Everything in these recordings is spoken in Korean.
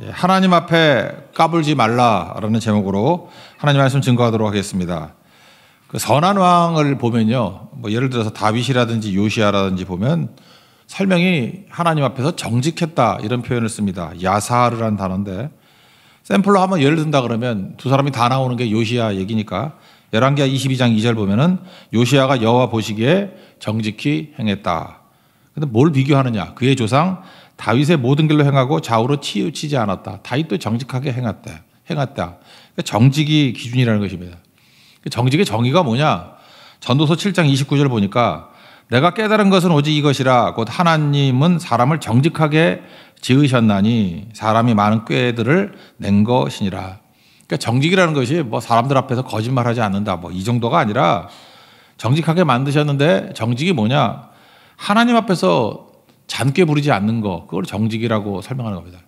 예, 하나님 앞에 까불지 말라라는 제목으로 하나님 말씀 증거하도록 하겠습니다. 그 선한 왕을 보면요, 뭐 예를 들어서 다윗이라든지 요시아라든지 보면 설명이 하나님 앞에서 정직했다 이런 표현을 씁니다. 야사르란 단어인데 샘플로 한번 예를 든다 그러면 두 사람이 다 나오는 게 요시아 얘기니까 11개 22장 2절 보면은 요시아가 여호와 보시기에 정직히 행했다. 근데 뭘 비교하느냐? 그의 조상 다윗의 모든 길로 행하고 좌우로 치우치지 않았다. 다윗도 정직하게 행했다. 행했다. 그러니까 정직이 기준이라는 것입니다. 그 정직의 정의가 뭐냐? 전도서 7장 29절 보니까 내가 깨달은 것은 오직 이것이라 곧 하나님은 사람을 정직하게 지으셨나니 사람이 많은 꾀들을 낸 것이니라. 그러니까 정직이라는 것이 뭐 사람들 앞에서 거짓말하지 않는다 뭐 이 정도가 아니라 정직하게 만드셨는데 정직이 뭐냐? 하나님 앞에서 잠깨 부리지 않는 거 그걸 정직이라고 설명하는 겁니다.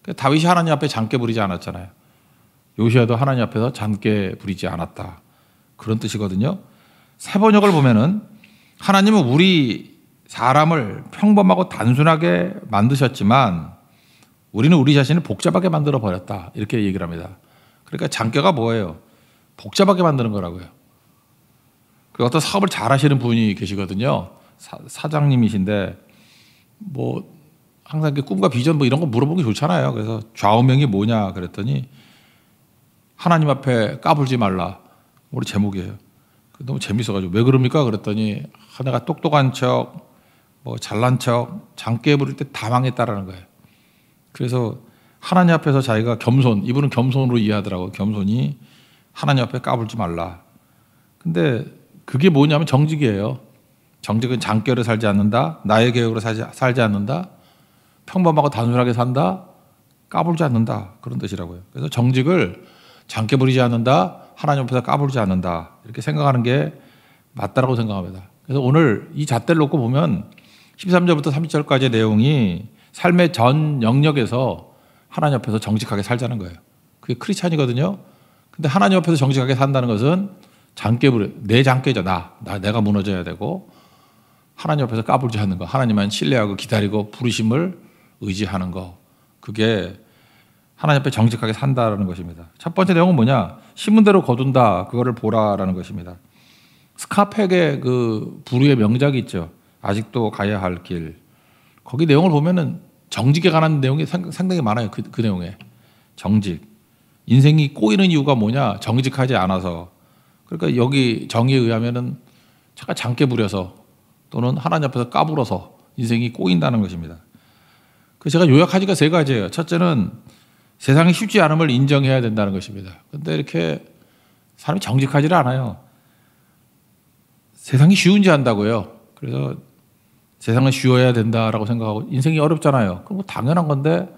그 다윗이 하나님 앞에 잠깨 부리지 않았잖아요. 요시아도 하나님 앞에서 잠깨 부리지 않았다 그런 뜻이거든요. 세 번역을 보면은 하나님은 우리 사람을 평범하고 단순하게 만드셨지만 우리는 우리 자신을 복잡하게 만들어 버렸다 이렇게 얘기를 합니다. 그러니까 장깨가 뭐예요? 복잡하게 만드는 거라고요. 그 어떤 사업을 잘 하시는 분이 계시거든요. 사, 장님이신데 뭐 항상 이렇게 꿈과 비전 뭐 이런 거 물어보기 좋잖아요. 그래서 좌우명이 뭐냐 그랬더니 하나님 앞에 까불지 말라. 우리 제목이에요. 너무 재밌어가지고 왜 그럽니까? 그랬더니 하나가 똑똑한 척, 뭐 잘난 척, 장깨 부릴 때 다 망했다라는 거예요. 그래서 하나님 앞에서 자기가 겸손, 이분은 겸손으로 이해하더라고. 겸손이 하나님 앞에 까불지 말라. 근데 그게 뭐냐면 정직이에요. 정직은 장결에 살지 않는다. 나의 계획으로 살지, 살지 않는다. 평범하고 단순하게 산다. 까불지 않는다. 그런 뜻이라고요. 그래서 정직을 장깨 부리지 않는다. 하나님 옆에서 까불지 않는다. 이렇게 생각하는 게 맞다라고 생각합니다. 그래서 오늘 이 잣대를 놓고 보면 13절부터 30절까지의 내용이 삶의 전 영역에서 하나님 옆에서 정직하게 살자는 거예요. 그게 크리스찬이거든요. 근데 하나님 옆에서 정직하게 산다는 것은 장깨부려 내 장깨죠 나, 나 내가 무너져야 되고 하나님 앞에서 까불지 하는 거, 하나님만 신뢰하고 기다리고 부르심을 의지하는 거, 그게 하나님 앞에 정직하게 산다라는 것입니다. 첫 번째 내용은 뭐냐? 신문대로 거둔다. 그거를 보라라는 것입니다. 스카펙의 그 부류의 명작이 있죠. 아직도 가야 할 길. 거기 내용을 보면은 정직에 관한 내용이 상당히 많아요. 그, 그 내용에. 정직. 인생이 꼬이는 이유가 뭐냐? 정직하지 않아서. 그러니까 여기 정의에 의하면은 잠깐 장깨 부려서 또는 하나님 앞에서 까불어서 인생이 꼬인다는 것입니다. 그 제가 요약하기가 세 가지예요. 첫째는 세상이 쉽지 않음을 인정해야 된다는 것입니다. 근데 이렇게 사람이 정직하지를 않아요. 세상이 쉬운지 한다고요. 그래서 세상은 쉬워야 된다라고 생각하고 인생이 어렵잖아요. 그럼 뭐 당연한 건데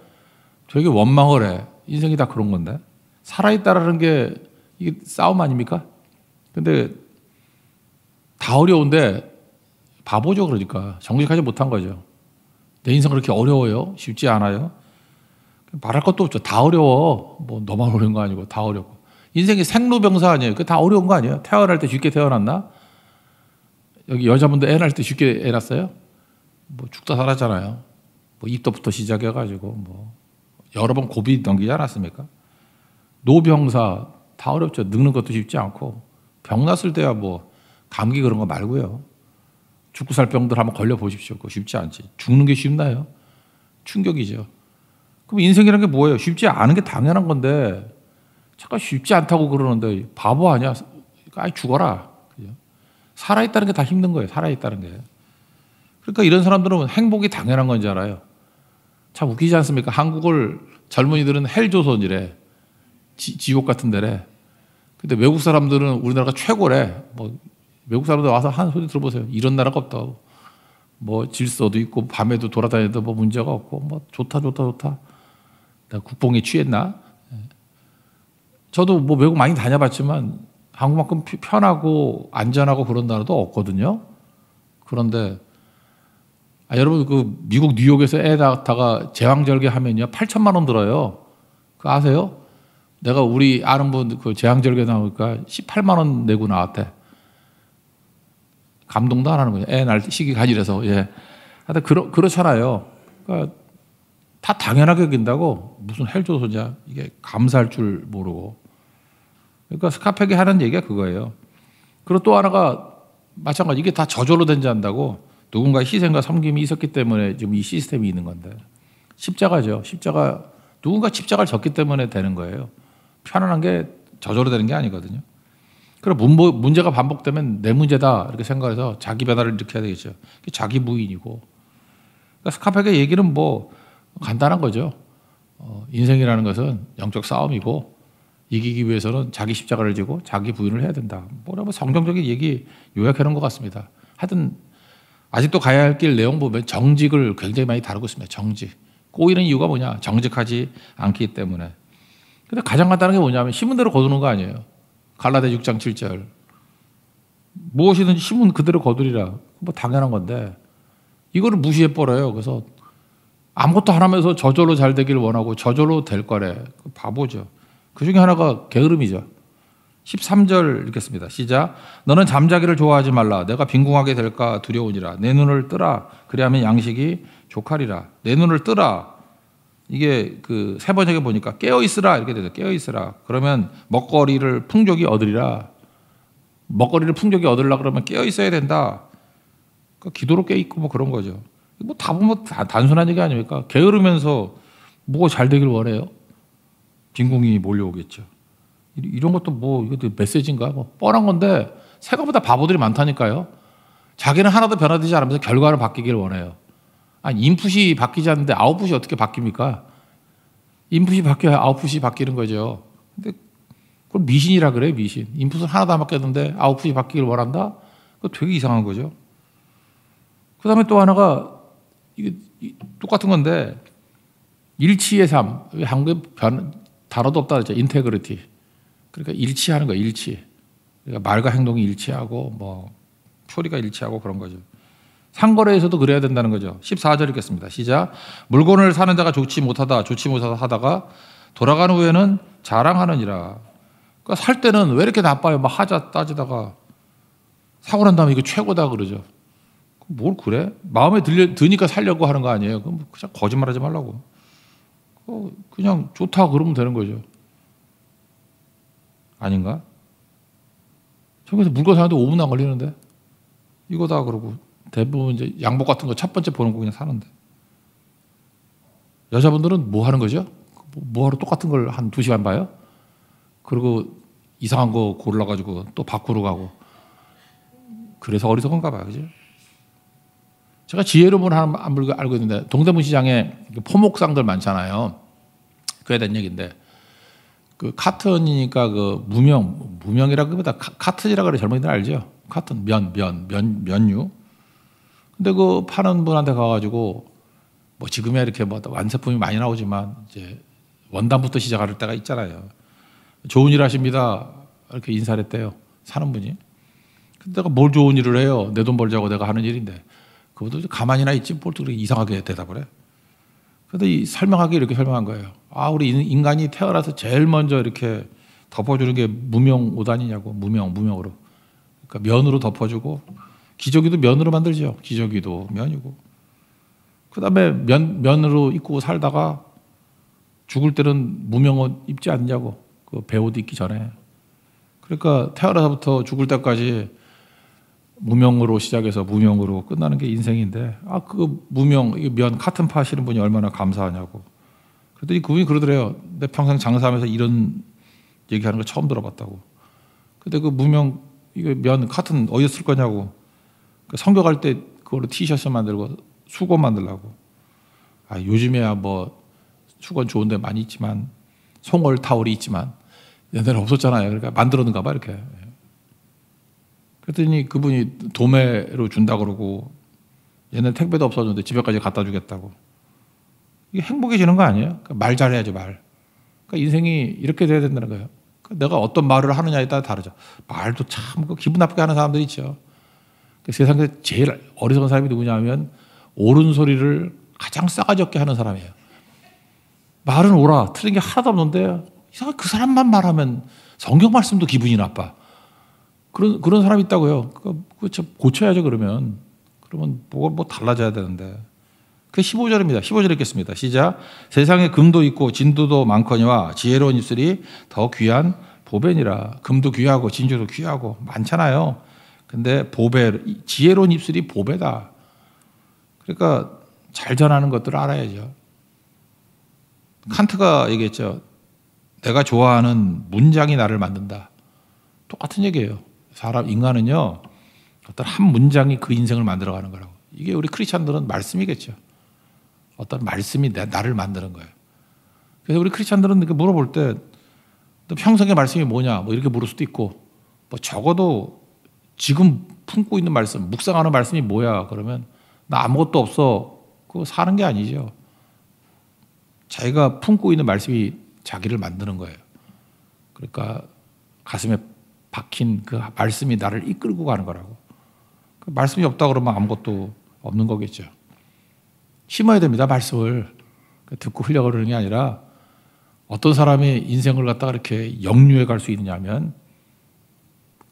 되게 원망을 해. 인생이 다 그런 건데 살아있다라는 게 이게 싸움 아닙니까? 근데 다 어려운데 바보죠, 그러니까. 정직하지 못한 거죠. 내 인생 그렇게 어려워요? 쉽지 않아요? 말할 것도 없죠. 다 어려워. 뭐, 너만 어려운 거 아니고, 다 어렵고. 인생이 생로병사 아니에요? 그 다 어려운 거 아니에요? 태어날 때 쉽게 태어났나? 여기 여자분들 애 낳을 때 쉽게 애 낳았어요? 뭐, 죽다 살았잖아요. 뭐, 입도부터 시작해가지고, 뭐, 여러 번 고비 넘기지 않았습니까? 노병사, 다 어렵죠. 늙는 것도 쉽지 않고. 병 났을 때야 뭐, 감기 그런 거 말고요. 죽고 살 병들 한번 걸려 보십시오. 그거 쉽지 않지. 죽는 게 쉽나요? 충격이죠. 그럼 인생이라는게 뭐예요? 쉽지 않은 게 당연한 건데 잠깐 쉽지 않다고 그러는데 바보 아니야? 아이 죽어라. 그죠? 살아 있다는 게 다 힘든 거예요. 살아 있다는 게. 그러니까 이런 사람들은 행복이 당연한 건지 알아요. 참 웃기지 않습니까? 한국을 젊은이들은 헬조선이래. 지, 지옥 같은 데래. 근데 외국 사람들은 우리나라가 최고래. 뭐 외국 사람들 와서 한는 소리 들어보세요. 이런 나라가 없다고. 뭐 질서도 있고 밤에도 돌아다녀도 뭐 문제가 없고 뭐 좋다 좋다 좋다. 나 국뽕에 취했나? 예. 저도 뭐 외국 많이 다녀봤지만 한국만큼 편하고 안전하고 그런 나라도 없거든요. 그런데 아, 여러분 그 미국 뉴욕에서 애 낳다가 제왕절개 하면요 8천만 원 들어요. 그 아세요? 내가 우리 아는 분그 제왕절개 나오니까 18만 원 내고 나왔대. 감동도 안 하는 거죠. 애날 시기 가지라서 예. 하여튼 그러, 그렇잖아요. 그러니까 다 당연하게 여긴다고 무슨 헬조소냐 이게 감사할 줄 모르고 그러니까 스카펙이 하는 얘기가 그거예요. 그리고 또 하나가 마찬가지 이게 다 저절로 된줄 안다고 누군가 희생과 섬김이 있었기 때문에 지금 이 시스템이 있는 건데 십자가죠. 십자가 누군가 십자가를 졌기 때문에 되는 거예요. 편안한 게 저절로 되는 게 아니거든요. 그럼 문보, 문제가 반복되면 내 문제다 이렇게 생각해서 자기 변화를 일으켜야 되겠죠. 자기 부인이고 그러니까 스카펙의 얘기는 뭐 간단한 거죠. 어, 인생이라는 것은 영적 싸움이고 이기기 위해서는 자기 십자가를 지고 자기 부인을 해야 된다. 뭐라고 뭐 성경적인 얘기 요약해 놓은 것 같습니다. 하여튼 아직도 가야 할 길 내용 보면 정직을 굉장히 많이 다루고 있습니다. 정직. 꼬이는 이유가 뭐냐? 정직하지 않기 때문에. 근데 가장 간단한 게 뭐냐면 신은대로 거두는 거 아니에요. 갈라데 6장 7절. 무엇이든지 심은 그대로 거두리라. 뭐 당연한 건데 이거를 무시해 버려요. 그래서 아무것도 안 하면서 저절로 잘 되기를 원하고 저절로 될 거래. 그 바보죠. 그 중에 하나가 게으름이죠. 13절 읽겠습니다. 시작. 너는 잠자기를 좋아하지 말라. 내가 빈궁하게 될까 두려우니라. 내 눈을 뜨라. 그리하면 양식이 족하리라. 내 눈을 뜨라. 이게 그 세 번역에 보니까 깨어 있으라 이렇게 되죠. 깨어 있으라. 그러면 먹거리를 풍족이 얻으리라. 먹거리를 풍족이 얻으려 그러면 깨어 있어야 된다. 그러니까 기도로 깨 있고 뭐 그런 거죠. 뭐 다 보면 다 단순한 얘기 아닙니까? 게으르면서 뭐가 잘 되길 원해요? 빈공이 몰려오겠죠. 이런 것도 뭐 이것도 메시지인가? 뭐 뻔한 건데 생각보다 바보들이 많다니까요. 자기는 하나도 변화되지 않으면서 결과를 바뀌길 원해요. 아니, 인풋이 바뀌지 않는데 아웃풋이 어떻게 바뀝니까? 인풋이 바뀌어야 아웃풋이 바뀌는 거죠. 근데 그걸 미신이라 그래, 미신. 인풋은 하나도 안 바뀌었는데 아웃풋이 바뀌길 원한다? 그거 되게 이상한 거죠. 그 다음에 또 하나가 이게 똑같은 건데 일치의 삶. 한국에 변, 단어도 없다 그랬죠. 인테그리티. 그러니까 일치하는 거야, 일치. 그러니까 말과 행동이 일치하고 뭐 표리가 일치하고 그런 거죠. 상거래에서도 그래야 된다는 거죠. 14절 읽겠습니다. 시작. 물건을 사는 자가 좋지 못하다, 좋지 못하다 하다가 돌아간 후에는 자랑하느니라. 그러니까 살 때는 왜 이렇게 나빠요? 막 하자 따지다가 사고 난 다음에 이거 최고다 그러죠. 뭘 그래? 마음에 들려, 드니까 살려고 하는 거 아니에요? 그럼 뭐 그냥 거짓말 하지 말라고. 어, 그냥 좋다 그러면 되는 거죠. 아닌가? 저기서 물건 사는데 5분 안 걸리는데? 이거다 그러고 대부분 이제 양복 같은 거 첫 번째 보는 거 그냥 사는데 여자분들은 뭐 하는 거죠? 뭐하러 똑같은 걸 한 두 시간 봐요? 그리고 이상한 거 골라가지고 또 밖으로 가고 그래서 어리석은가 봐요, 그죠? 제가 지혜로만 안 물고 알고 있는데 동대문 시장에 그 포목상들 많잖아요. 그에 대한 얘기인데 그 카튼이니까 그 무명 무명이라기보다 카튼이라 그래 젊은이들 알죠? 카튼 면면면 면유 근데 그 파는 분한테 가가지고 뭐 지금이야 이렇게 뭐 완세품이 많이 나오지만 이제 원단부터 시작할 때가 있잖아요. 좋은 일 하십니다. 이렇게 인사를 했대요. 사는 분이. 근데 내가 뭘 좋은 일을 해요. 내 돈 벌자고 내가 하는 일인데. 그것도 가만히나 있지 뭘 그렇게 이상하게 대답을 해. 근데 이 설명하기 이렇게 설명한 거예요. 아, 우리 인간이 태어나서 제일 먼저 이렇게 덮어주는 게 무명 오단이냐고. 무명, 무명으로. 그러니까 면으로 덮어주고 기저귀도 면으로 만들죠. 기저귀도 면이고. 그 다음에 면, 면으로 입고 살다가 죽을 때는 무명옷 입지 않냐고. 그 배옷 입기 전에. 그러니까 태어나서부터 죽을 때까지 무명으로 시작해서 무명으로 끝나는 게 인생인데, 아, 그 무명, 면, 카튼 파시는 분이 얼마나 감사하냐고. 그랬더니 그분이 그러더래요. 내 평생 장사하면서 이런 얘기하는 거 처음 들어봤다고. 근데 그 무명, 이거 면, 카튼 어디서 쓸 거냐고. 성교 그 할때 그걸로 티셔츠 만들고 수건 만들라고. 아, 요즘에야 뭐 수건 좋은데 많이 있지만 송월 타월이 있지만 옛날에 없었잖아요. 그러니까 만들었는가 봐 이렇게. 그랬더니 그분이 도매로 준다 그러고 얘는 택배도 없어는데 집에까지 갖다 주겠다고. 이게 행복해지는 거 아니에요? 그러니까 말 잘해야지 말. 그러니까 인생이 이렇게 돼야 된다는 거예요. 그러니까 내가 어떤 말을 하느냐에 따라 다르죠. 말도 참 그 기분 나쁘게 하는 사람들이 있죠. 세상에서 제일 어리석은 사람이 누구냐면 옳은 소리를 가장 싸가지 없게 하는 사람이에요. 말은 옳아. 틀린 게 하나도 없는데 이상하게 그 사람만 말하면 성경 말씀도 기분이 나빠. 그런 그런 사람이 있다고요. 그거 고쳐야죠 그러면. 그러면 뭐가 뭐 달라져야 되는데. 그 15절입니다. 15절 읽겠습니다. 시작. 세상에 금도 있고 진도도 많거니와 지혜로운 입술이 더 귀한 보배니라. 금도 귀하고 진주도 귀하고 많잖아요. 근데 보배, 지혜로운 입술이 보배다. 그러니까 잘 전하는 것들을 알아야죠. 칸트가 얘기했죠. 내가 좋아하는 문장이 나를 만든다. 똑같은 얘기예요. 사람, 인간은요, 어떤 한 문장이 그 인생을 만들어가는 거라고. 이게 우리 크리스천들은 말씀이겠죠. 어떤 말씀이 내, 나를 만드는 거예요. 그래서 우리 크리스천들은 이렇게 물어볼 때, 평생의 말씀이 뭐냐, 뭐 이렇게 물을 수도 있고, 뭐 적어도 지금 품고 있는 말씀, 묵상하는 말씀이 뭐야? 그러면 나 아무것도 없어. 그거 사는 게 아니죠. 자기가 품고 있는 말씀이 자기를 만드는 거예요. 그러니까 가슴에 박힌 그 말씀이 나를 이끌고 가는 거라고. 그 말씀이 없다 그러면 아무것도 없는 거겠죠. 심어야 됩니다, 말씀을. 그 듣고 흘려가려는 게 아니라 어떤 사람이 인생을 갖다가 이렇게 역류해 갈 수 있느냐 하면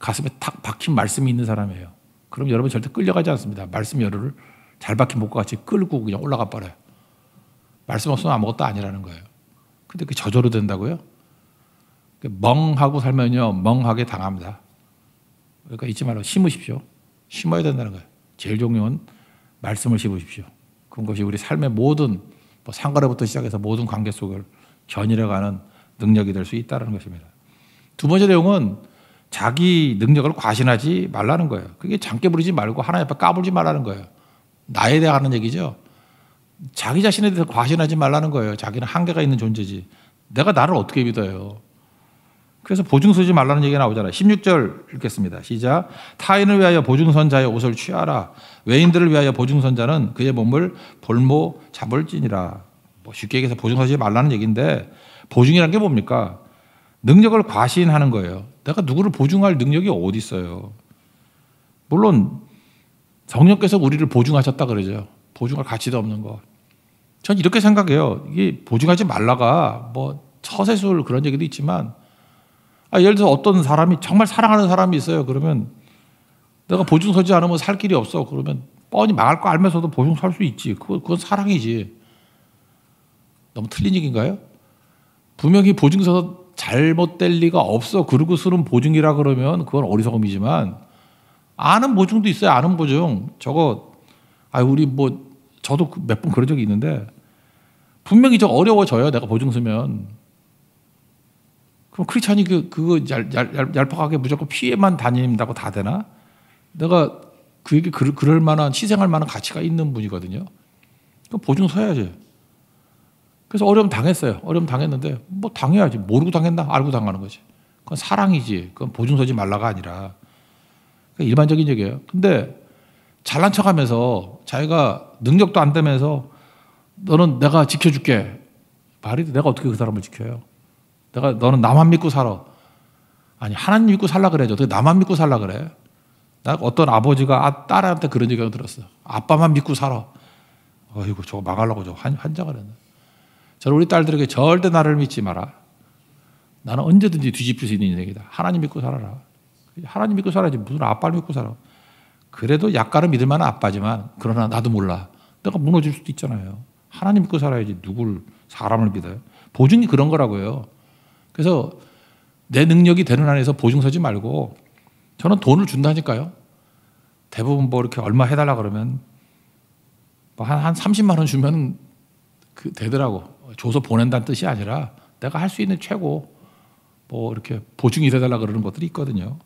가슴에 탁 박힌 말씀이 있는 사람이에요. 그럼 여러분 절대 끌려가지 않습니다. 말씀 여러잘 박힌 목과 같이 끌고 그냥 올라가 버려요. 말씀 없으면 아무것도 아니라는 거예요. 근데 그게 저절로 된다고요? 멍하고 살면요, 멍하게 당합니다. 그러니까 잊지 말고 심으십시오. 심어야 된다는 거예요. 제일 중요한 말씀을 심으십시오. 그것이 우리 삶의 모든 뭐 상가로부터 시작해서 모든 관계 속을 견인해가는 능력이 될 수 있다는 것입니다. 두 번째 내용은 자기 능력을 과신하지 말라는 거예요. 그게 장깨 부리지 말고 하나님 앞에 까불지 말라는 거예요. 나에 대해 하는 얘기죠. 자기 자신에 대해서 과신하지 말라는 거예요. 자기는 한계가 있는 존재지. 내가 나를 어떻게 믿어요? 그래서 보증 서지 말라는 얘기가 나오잖아요. 16절 읽겠습니다. 시작. 타인을 위하여 보증선 자의 옷을 취하라. 외인들을 위하여 보증선 자는 그의 몸을 볼모 잡을지니라. 뭐 쉽게 얘기해서 보증 서지 말라는 얘기인데 보증이란 게 뭡니까? 능력을 과신하는 거예요. 내가 누구를 보증할 능력이 어디 있어요. 물론 성령께서 우리를 보증하셨다 그러죠. 보증할 가치도 없는 거. 전 이렇게 생각해요. 이게 보증하지 말라가 뭐 처세술 그런 얘기도 있지만 아, 예를 들어 어떤 사람이 정말 사랑하는 사람이 있어요. 그러면 내가 보증 서지 않으면 살 길이 없어. 그러면 뻔히 망할 거 알면서도 보증 설수 있지. 그건, 그건 사랑이지. 너무 틀린 얘기인가요? 분명히 보증서 잘못될 리가 없어. 그리고 쓰는 보증이라 그러면 그건 어리석음이지만 아는 보증도 있어요. 아는 보증. 저거 아 우리 뭐 저도 그 몇번 그런 적이 있는데 분명히 저 어려워져요. 내가 보증 쓰면. 그럼 크리찬이 그, 그거 얄, 얄, 얄 팍하게 무조건 피해만 다닌다고 다 되나? 내가 그에게 그럴, 그럴 만한, 희생할 만한 가치가 있는 분이거든요. 그 보증 서야지. 그래서 어려움 당했어요. 어려움 당했는데 뭐 당해야지. 모르고 당했나? 알고 당하는 거지. 그건 사랑이지. 그건 보증서지 말라가 아니라 그러니까 일반적인 얘기예요. 근데 잘난 척하면서 자기가 능력도 안 되면서 너는 내가 지켜줄게. 말이 내가 어떻게 그 사람을 지켜요? 내가 너는 나만 믿고 살아. 아니 하나님 믿고 살라 그래죠. 어떻게 나만 믿고 살라 그래? 나 어떤 아버지가 아, 딸한테 그런 얘기를 들었어. 아빠만 믿고 살아. 어이구 저거 망하려고 저거 환, 환장을 했네. 저는 우리 딸들에게 절대 나를 믿지 마라. 나는 언제든지 뒤집힐 수 있는 인생이다. 하나님 믿고 살아라. 하나님 믿고 살아야지 무슨 아빠를 믿고 살아. 그래도 약간은 믿을 만한 아빠지만 그러나 나도 몰라. 내가 무너질 수도 있잖아요. 하나님 믿고 살아야지 누굴 사람을 믿어요. 보증이 그런 거라고요. 그래서 내 능력이 되는 안에서 보증 서지 말고 저는 돈을 준다니까요. 대부분 뭐 이렇게 얼마 해달라 그러면 뭐한한 30만 원 주면 그 되더라고. 줘서 보낸다는 뜻이 아니라 내가 할 수 있는 최고 뭐 이렇게 보증이 돼달라 그러는 것들이 있거든요.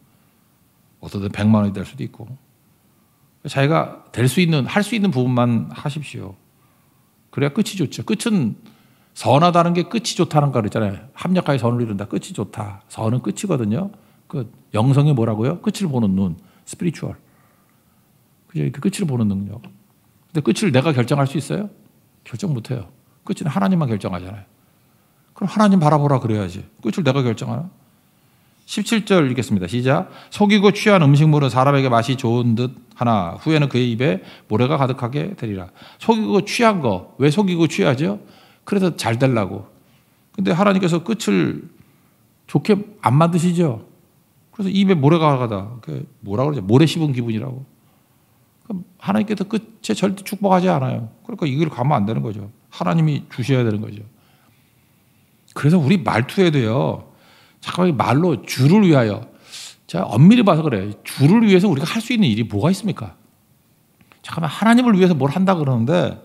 어떻든 100만 원이 될 수도 있고 자기가 될 수 있는 할 수 있는 부분만 하십시오. 그래야 끝이 좋죠. 끝은 선하다는 게 끝이 좋다는 거 그랬잖아요. 합력하여 선을 이룬다. 끝이 좋다. 선은 끝이거든요. 끝. 그 영성이 뭐라고요? 끝을 보는 눈. 스피리추얼. 그그 끝을 보는 능력. 근데 끝을 내가 결정할 수 있어요? 결정 못 해요. 끝은 하나님만 결정하잖아요. 그럼 하나님 바라보라 그래야지. 끝을 내가 결정하나? 17절 읽겠습니다. 시작. 속이고 취한 음식물은 사람에게 맛이 좋은 듯 하나 후에는 그의 입에 모래가 가득하게 되리라. 속이고 취한 거. 왜 속이고 취하죠? 그래서 잘 되려고. 근데 하나님께서 끝을 좋게 안 만드시죠. 그래서 입에 모래가 가다. 뭐라 그러죠? 모래 씹은 기분이라고. 하나님께서 끝에 절대 축복하지 않아요. 그러니까 이걸 가면 안 되는 거죠. 하나님이 주셔야 되는 거죠. 그래서 우리 말투에도요. 잠깐만 말로 주를 위하여 제가 엄밀히 봐서 그래 주를 위해서 우리가 할 수 있는 일이 뭐가 있습니까? 잠깐만 하나님을 위해서 뭘 한다 그러는데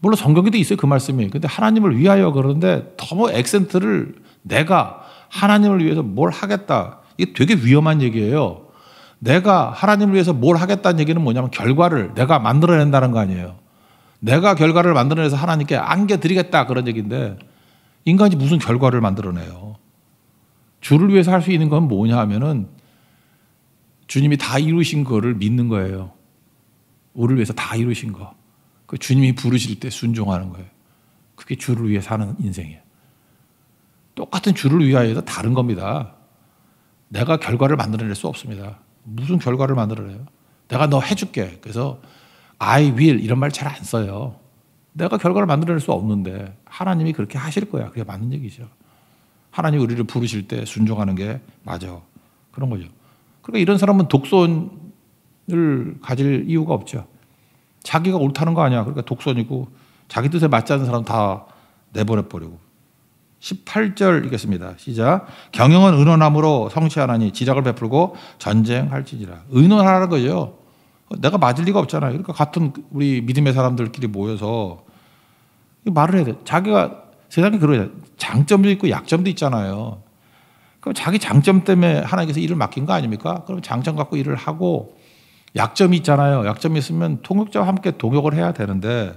물론 성경에도 있어요 그 말씀이 근데 하나님을 위하여 그러는데 너무 액센트를 내가 하나님을 위해서 뭘 하겠다 이게 되게 위험한 얘기예요 내가 하나님을 위해서 뭘 하겠다는 얘기는 뭐냐면 결과를 내가 만들어낸다는 거 아니에요. 내가 결과를 만들어내서 하나님께 안겨드리겠다 그런 얘기인데 인간이 무슨 결과를 만들어내요. 주를 위해서 할 수 있는 건 뭐냐 하면은 주님이 다 이루신 거를 믿는 거예요. 우리를 위해서 다 이루신 거. 그 주님이 부르실 때 순종하는 거예요. 그게 주를 위해 사는 인생이에요. 똑같은 주를 위하여서 다른 겁니다. 내가 결과를 만들어낼 수 없습니다. 무슨 결과를 만들어내요? 내가 너 해줄게. 그래서 I will 이런 말 잘 안 써요. 내가 결과를 만들어낼 수 없는데 하나님이 그렇게 하실 거야. 그게 맞는 얘기죠. 하나님 우리를 부르실 때 순종하는 게 맞아. 그런 거죠. 그러니까 이런 사람은 독선을 가질 이유가 없죠. 자기가 옳다는 거 아니야. 그러니까 독선이고 자기 뜻에 맞지 않는 사람 다 내보내버리고 18절이겠습니다. 시작. 경영은 의논함으로 성취하나니 지작을 베풀고 전쟁할지니라. 의논하라는 거죠. 내가 맞을 리가 없잖아요. 그러니까 같은 우리 믿음의 사람들끼리 모여서 말을 해야 돼. 자기가 세상에 그러냐. 장점도 있고 약점도 있잖아요. 그럼 자기 장점 때문에 하나님께서 일을 맡긴 거 아닙니까? 그럼 장점 갖고 일을 하고 약점이 있잖아요. 약점이 있으면 통역자와 함께 동역을 해야 되는데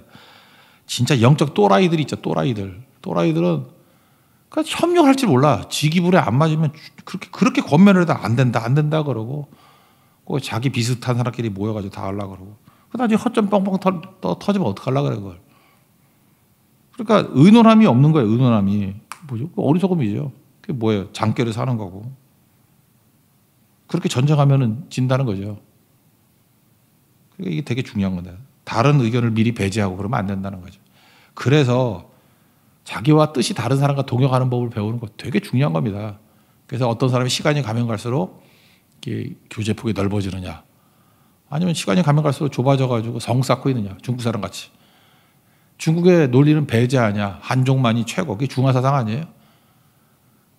진짜 영적 또라이들이 있죠. 또라이들. 또라이들은 그러니까 협력할 줄 몰라. 지기불에 안 맞으면 그렇게 그렇게 권면을 해도 안 된다, 안 된다 그러고 꼭 그 자기 비슷한 사람끼리 모여가지고 다 하려 그러고 그 나중에 허점 뻥뻥 터, 터, 터지면 어떡하려 그래 그걸. 그러니까 의논함이 없는 거예요. 의논함이 뭐죠? 그 어리석음이죠. 그게 뭐예요? 장결을 사는 거고. 그렇게 전쟁하면은 진다는 거죠. 그러니까 이게 되게 중요한 건데 다른 의견을 미리 배제하고 그러면 안 된다는 거죠. 그래서 자기와 뜻이 다른 사람과 동역하는 법을 배우는 거 되게 중요한 겁니다. 그래서 어떤 사람이 시간이 가면 갈수록 교제 폭이 넓어지느냐, 아니면 시간이 가면 갈수록 좁아져가지고 성 쌓고 있느냐, 중국 사람 같이. 중국의 논리는 배제하냐, 한족만이 최고, 그게 중화사상 아니에요?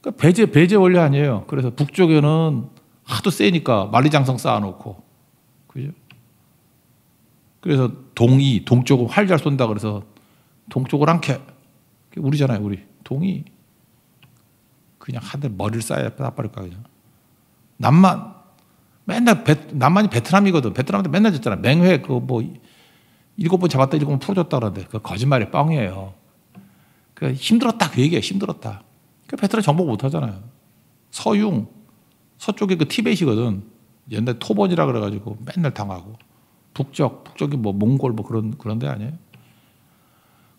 그러니까 배제, 배제 원리 아니에요. 그래서 북쪽에는 하도 세니까 만리장성 쌓아놓고, 그죠? 그래서 동이, 동쪽을 활잘 쏜다 그래서 동쪽을 안 캐. 우리잖아요, 우리. 동이 그냥 하늘 머리를 싸야 빠를 거야, 그 남만, 맨날, 베, 남만이 베트남이거든. 베트남한테 맨날 졌잖아. 맹회, 그 뭐, 일곱 번 잡았다, 일곱 번 풀어줬다 그러는데, 그 거짓말이 뻥이에요. 그 힘들었다, 그얘기예 힘들었다. 그 베트남 정복 못 하잖아요. 서융, 서쪽에 그 티벳이거든. 옛날 토번이라 그래가지고 맨날 당하고. 북쪽, 북쪽이 뭐 몽골 뭐 그런, 그런 데 아니에요?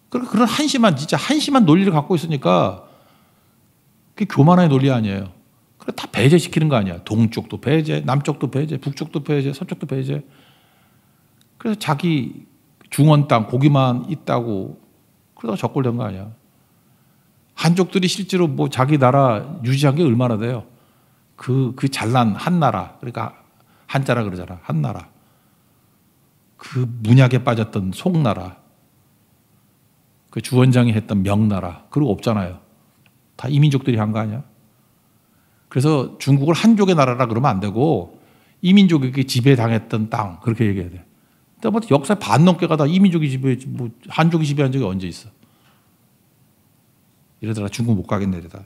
그러니까 그런 한심한 진짜 한심한 논리를 갖고 있으니까 그게 교만한 논리 아니에요. 그래 다 배제시키는 거 아니야. 동쪽도 배제, 남쪽도 배제, 북쪽도 배제, 서쪽도 배제. 그래서 자기 중원 땅 고기만 있다고 그러다가 적골된 거 아니야. 한족들이 실제로 뭐 자기 나라 유지한 게 얼마나 돼요? 그, 그 잘난 한 나라. 그러니까 한자라 그러잖아. 한 나라. 그 문약에 빠졌던 송나라. 그 주원장이 했던 명나라 그리 없잖아요. 다 이민족들이 한 거 아니야? 그래서 중국을 한족의 나라라 그러면 안 되고 이민족에게 지배당했던 땅 그렇게 얘기해야 돼. 근데 뭐역사반 넘게가 다 이민족이 지배 뭐 한족이 지배한 적이 언제 있어? 이러다가 중국 못 가겠네 이러다.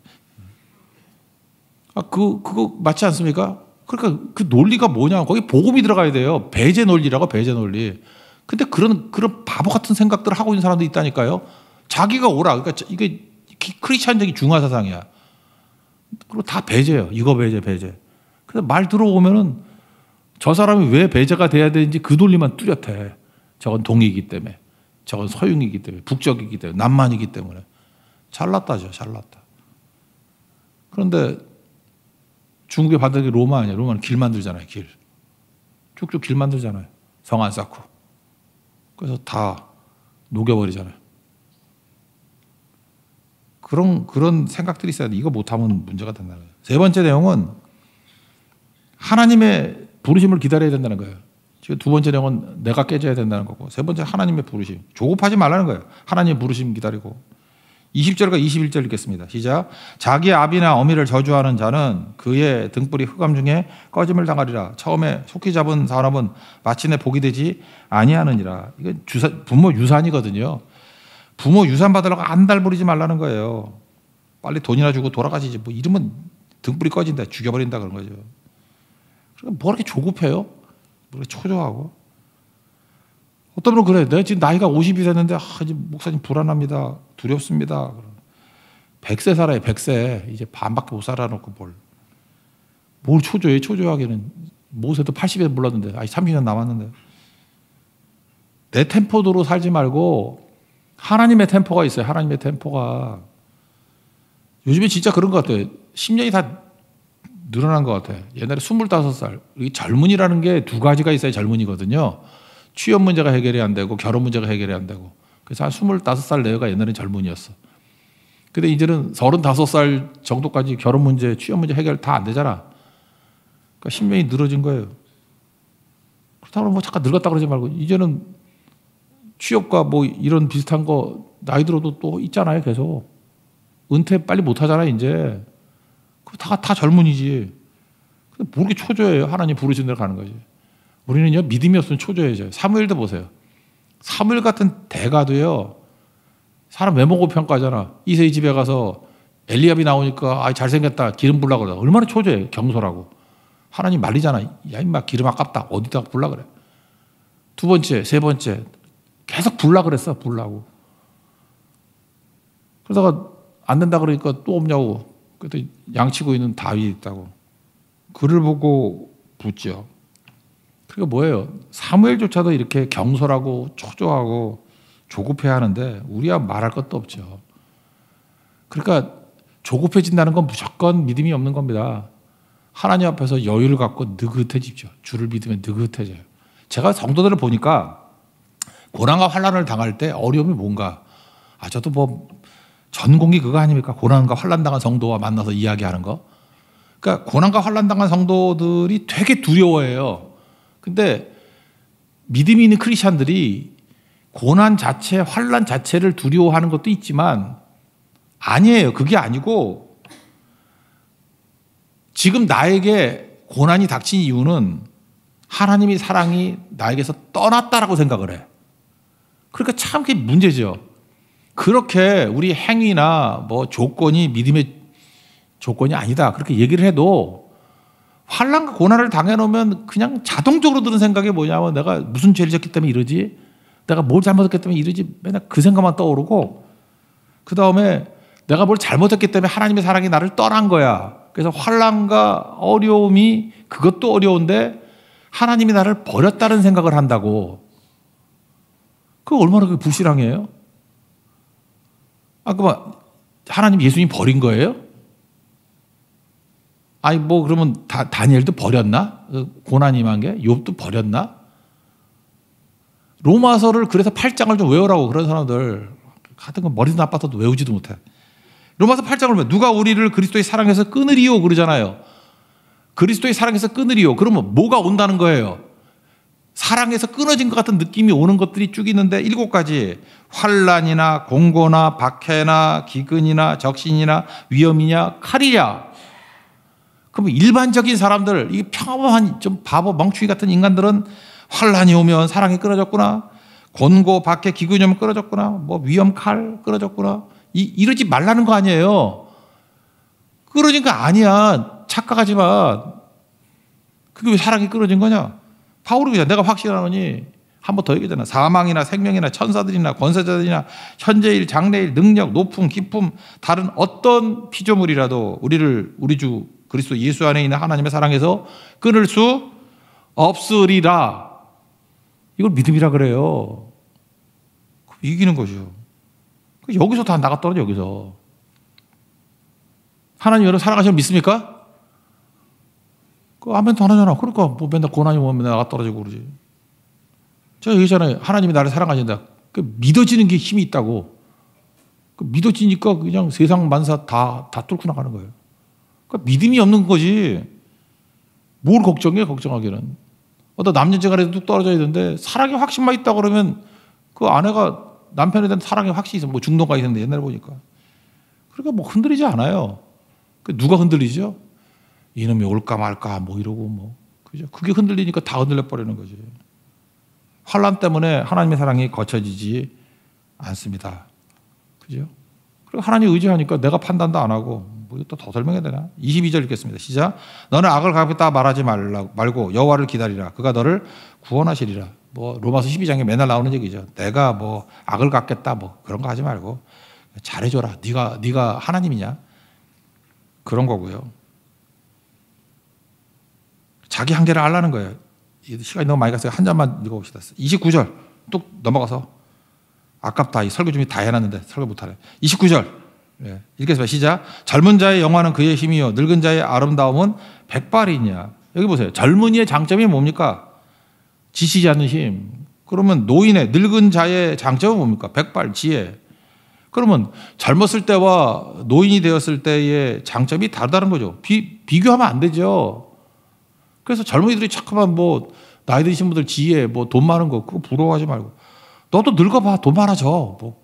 아, 그, 그거 맞지 않습니까? 그러니까 그 논리가 뭐냐. 거기 보급이 들어가야 돼요. 배제 논리라고, 배제 논리. 근데 그런 그런 바보 같은 생각들을 하고 있는 사람들이 있다니까요. 자기가 오라. 그러니까 이게 크리스천적인 중화 사상이야. 그리고 다 배제예요. 이거 배제, 배제. 그래서 말들어보면은저 사람이 왜 배제가 돼야 되는지 그 논리만 뚜렷해. 저건 동이기 때문에, 저건 서용이기 때문에, 북적이기 때문에, 남만이기 때문에. 잘났다죠, 잘났다. 그런데 중국의 바닥이 로마 아니에 로마는 길 만들잖아요, 길. 쭉쭉 길 만들잖아요. 성안 쌓고. 그래서 다 녹여버리잖아요. 그런, 그런 생각들이 있어야 돼. 이거 못하면 문제가 된다는 거예요. 세 번째 내용은 하나님의 부르심을 기다려야 된다는 거예요. 지금 두 번째 내용은 내가 깨져야 된다는 거고, 세 번째 하나님의 부르심. 조급하지 말라는 거예요. 하나님의 부르심 기다리고, 20절과 21절 읽겠습니다. 시작. 자기 아비나 어미를 저주하는 자는 그의 등불이 흑암 중에 꺼짐을 당하리라. 처음에 속히 잡은 산업은 마침내 복이 되지 아니하느니라. 이건 주사, 부모 유산이거든요. 부모 유산 받으려고 안달 부리지 말라는 거예요. 빨리 돈이나 주고 돌아가시지. 뭐 이러면 등불이 꺼진다. 죽여버린다. 그런 거죠. 그러니까 뭐 이렇게 조급해요? 뭐 이렇게 초조하고. 어떤 분은 그래. 내가 지금 나이가 50이 됐는데, 아, 이제 목사님 불안합니다. 두렵습니다. 100세 살아요, 100세. 이제 반밖에 못 살아놓고 뭘. 뭘 초조해, 초조하기는. 모세도 80에 몰랐는데, 아니, 30년 남았는데. 내 템포대로 살지 말고, 하나님의 템포가 있어요, 하나님의 템포가. 요즘에 진짜 그런 것 같아요. 10년이 다 늘어난 것 같아요. 옛날에 25살. 이 젊은이라는 게 두 가지가 있어야 젊은이거든요. 취업 문제가 해결이 안 되고 결혼 문제가 해결이 안 되고 그래서 한 25살 내외가 옛날엔 젊은이였어. 근데 이제는 35살 정도까지 결혼 문제, 취업 문제 해결 다 안 되잖아. 그러니까 신명이 늘어진 거예요. 그렇다고 뭐 잠깐 늙었다 그러지 말고 이제는 취업과 뭐 이런 비슷한 거 나이 들어도 또 있잖아요, 계속. 은퇴 빨리 못 하잖아, 이제. 그 다, 다 젊은이지. 근데 모르게 초조해요. 하나님 부르신 대로 가는 거지. 우리는요, 믿음이 없으면 초조해져요. 사무엘도 보세요. 사무엘 같은 대가도요, 사람 외모고 평가하잖아. 이세 집에 가서 엘리압이 나오니까, 아, 잘생겼다. 기름 불라 그래. 얼마나 초조해. 경솔하고. 하나님 말리잖아. 야, 임마, 기름 아깝다. 어디다 불라 그래. 두 번째, 세 번째. 계속 불라 그랬어. 불라고. 그러다가 안 된다 그러니까 또 없냐고. 그때 양치고 있는 다윗 있다고. 그를 보고 붙죠. 그게 뭐예요? 사무엘조차도 이렇게 경솔하고 초조하고 조급해 하는데 우리야 말할 것도 없죠. 그러니까 조급해진다는 건 무조건 믿음이 없는 겁니다. 하나님 앞에서 여유를 갖고 느긋해집죠. 주를 믿으면 느긋해져요. 제가 성도들을 보니까 고난과 환란을 당할 때 어려움이 뭔가 아 저도 뭐 전공이 그거 아닙니까? 고난과 환란 당한 성도와 만나서 이야기하는 거. 그러니까 고난과 환란 당한 성도들이 되게 두려워해요. 근데 믿음이 있는 크리스천들이 고난 자체, 환란 자체를 두려워하는 것도 있지만 아니에요. 그게 아니고 지금 나에게 고난이 닥친 이유는 하나님의 사랑이 나에게서 떠났다라고 생각을 해. 그러니까 참 그게 문제죠. 그렇게 우리 행위나 뭐 조건이 믿음의 조건이 아니다. 그렇게 얘기를 해도 환란과 고난을 당해놓으면 그냥 자동적으로 드는 생각이 뭐냐면 뭐 내가 무슨 죄를 졌기 때문에 이러지? 내가 뭘 잘못했기 때문에 이러지? 맨날 그 생각만 떠오르고 그 다음에 내가 뭘 잘못했기 때문에 하나님의 사랑이 나를 떠난 거야. 그래서 환란과 어려움이 그것도 어려운데 하나님이 나를 버렸다는 생각을 한다고. 그 얼마나 그 불신앙이에요? 아까 막 하나님 예수님 버린 거예요? 아니 뭐 그러면 다, 다니엘도 버렸나? 그 고난 임한 게 욥도 버렸나? 로마서를 그래서 8장을 좀 외우라고 그런 사람들 같은 거 머리도 나빠서도 외우지도 못해. 로마서 8장을 왜 누가 우리를 그리스도의 사랑에서 끊으리요 그러잖아요. 그리스도의 사랑에서 끊으리요. 그러면 뭐가 온다는 거예요? 사랑에서 끊어진 것 같은 느낌이 오는 것들이 쭉 있는데 일곱 가지 환란이나 공고나 박해나 기근이나 적신이나 위험이냐 칼이냐 그럼 일반적인 사람들, 이 평범한 좀 바보 멍충이 같은 인간들은 환란이 오면 사랑이 끊어졌구나. 권고 밖에 기근염 끊어졌구나. 뭐 위험 칼 끊어졌구나. 이, 이러지 말라는 거 아니에요. 그러니까 아니야. 착각하지 마. 그게 왜 사랑이 끊어진 거냐? 파울이 그냥 내가 확실하노니 한번 더 얘기잖아. 사망이나 생명이나 천사들이나 권세자들이나 현재일, 장래일, 능력, 높음, 기쁨 다른 어떤 피조물이라도 우리를, 우리 주 그리스도 예수 안에 있는 하나님의 사랑에서 끊을 수 없으리라. 이걸 믿음이라 그래요. 이기는 거죠. 그 여기서 다 나가 떨어져, 여기서. 하나님 여러분 사랑하시면 믿습니까? 그 아멘도 안 하잖아. 그러니까 뭐 맨날 고난이 오면 맨날 나가 떨어지고 그러지. 제가 얘기잖아요 하나님이 나를 사랑하신다. 그 믿어지는 게 힘이 있다고. 그 믿어지니까 그냥 세상 만사 다, 다 뚫고 나가는 거예요. 그러니까 믿음이 없는 거지. 뭘 걱정해, 걱정하기는. 어 남녀제가 뚝 떨어져야 되는데, 사랑의 확신만 있다 그러면 그 아내가 남편에 대한 사랑의 확신이 있어. 뭐중동까 있는데, 옛날 보니까. 그러니까 뭐 흔들리지 않아요. 그 누가 흔들리죠? 이놈이 올까 말까 뭐 이러고 뭐. 그죠? 그게 흔들리니까 다 흔들려 버리는 거지. 환란 때문에 하나님의 사랑이 거쳐지지 않습니다. 그죠? 그리고 하나님 의지하니까 내가 판단도 안 하고 뭐 이거 또 더 설명해야 되나? 22절 읽겠습니다. 시작. 너는 악을 갚겠다 말하지 말고 여호와를 기다리라. 그가 너를 구원하시리라. 뭐 로마서 12장에 맨날 나오는 얘기죠. 내가 뭐 악을 갚겠다 뭐 그런 거 하지 말고 잘해 줘라. 네가 네가 하나님이냐? 그런 거고요. 자기 한계를 알라는 거예요. 시간이 너무 많이 갔어요. 한 잔만 읽어봅시다. 29절 뚝 넘어가서 아깝다. 이 설교 준비 다 해놨는데 설교 못하네. 29절 예. 읽겠습니다. 시작. 젊은 자의 영화는 그의 힘이요. 늙은 자의 아름다움은 백발이냐. 여기 보세요. 젊은이의 장점이 뭡니까? 지치지 않는 힘. 그러면 노인의, 늙은 자의 장점은 뭡니까? 백발, 지혜. 그러면 젊었을 때와 노인이 되었을 때의 장점이 다르다는 거죠. 비, 비교하면 안 되죠. 그래서 젊은이들이 자꾸만 뭐, 나이 드신 분들 지혜, 뭐, 돈 많은 거, 그거 부러워하지 말고. 너도 늙어봐. 돈 많아져. 뭐,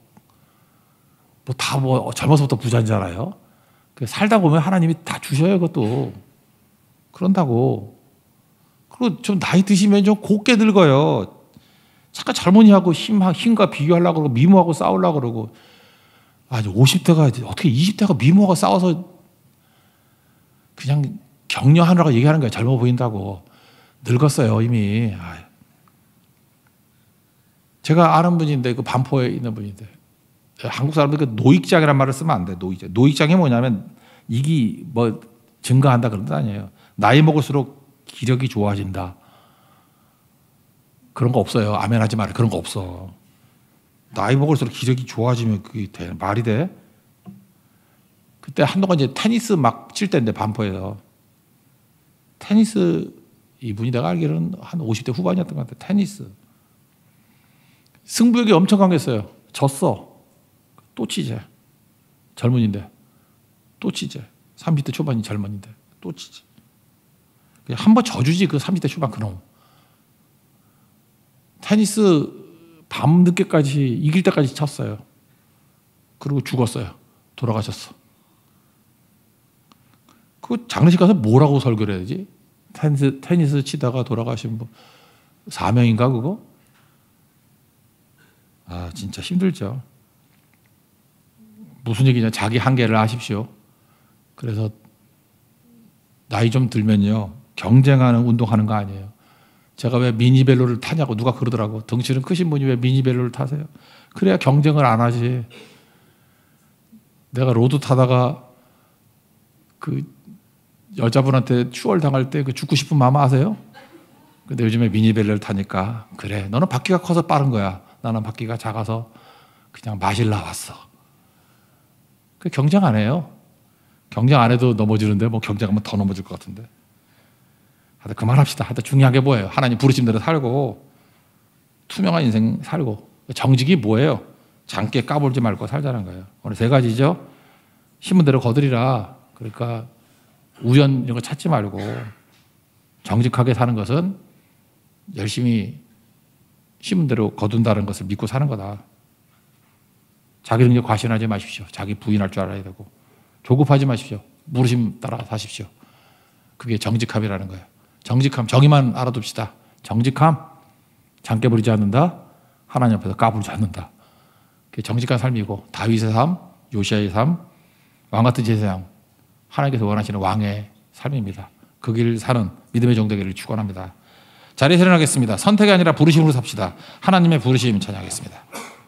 뭐 다뭐 뭐 젊어서부터 부자잖아요 그 살다 보면 하나님이 다 주셔요, 그것도. 그런다고. 그리고 좀 나이 드시면 좀 곱게 늙어요. 잠깐 젊은이하고 힘, 힘과 비교하려고 그러고 미모하고 싸우려고 그러고. 아 50대가 어떻게 20대가 미모하고 싸워서 그냥 격려하느라고 얘기하는 거예 젊어 보인다고. 늙었어요, 이미. 아 제가 아는 분인데, 그 반포에 있는 분인데. 한국 사람들 그 노익장이란 말을 쓰면 안 돼. 노익장. 노익장이 뭐냐면 이기 뭐 증가한다 그런 뜻 아니에요. 나이 먹을수록 기력이 좋아진다. 그런 거 없어요. 아멘 하지 말라 그런 거 없어. 나이 먹을수록 기력이 좋아지면 그게 돼. 말이 돼? 그때 한동안 이제 테니스 막 칠 때인데 반포에서 테니스 이분이 내가 알기로는 한 50대 후반이었던 것 같아. 테니스. 승부욕이 엄청 강했어요. 졌어. 또 치재. 젊은인데 또 치재. 30대 초반이 젊은인데 또 치재. 그냥 한번 져주지 그 30대 초반 그놈. 테니스 밤 늦게까지 이길 때까지 쳤어요. 그리고 죽었어요. 돌아가셨어. 그 장례식 가서 뭐라고 설교를 해야 되지? 테니스, 테니스 치다가 돌아가신 분 사명인가 그거? 아 진짜 힘들죠. 무슨 얘기냐? 자기 한계를 아십시오. 그래서 나이 좀 들면요. 경쟁하는 운동하는 거 아니에요. 제가 왜 미니벨로를 타냐고 누가 그러더라고. 덩치는 크신 분이 왜 미니벨로를 타세요? 그래야 경쟁을 안 하지. 내가 로드 타다가 그 여자분한테 추월 당할 때 그 죽고 싶은 마음 아세요? 근데 요즘에 미니벨로를 타니까 그래. 너는 바퀴가 커서 빠른 거야. 나는 바퀴가 작아서 그냥 마실 나왔어. 그 경쟁 안 해요. 경쟁 안 해도 넘어지는데 뭐 경쟁하면 더 넘어질 것 같은데. 하여튼 그만합시다. 하여튼 중요한 게 뭐예요? 하나님 부르심 대로 살고 투명한 인생 살고 정직이 뭐예요? 장게 까불지 말고 살자는 거예요. 오늘 세 가지죠. 신문대로 거들이라. 그러니까 우연 이런 거 찾지 말고 정직하게 사는 것은 열심히 신문대로 거둔다는 것을 믿고 사는 거다. 자기 능력 과신하지 마십시오. 자기 부인할 줄 알아야 되고 조급하지 마십시오. 물으심 따라 사십시오. 그게 정직함이라는 거예요. 정직함 정의만 알아둡시다. 정직함 장깨 부리지 않는다. 하나님 앞에서 까불지 않는다. 그게 정직한 삶이고 다윗의 삶, 요시아의 삶, 왕 같은 제사장, 하나님께서 원하시는 왕의 삶입니다. 그 길 사는 믿음의 정대기를 축원합니다. 자리에 세련하겠습니다 선택이 아니라 부르심으로 삽시다. 하나님의 부르심 찬양하겠습니다.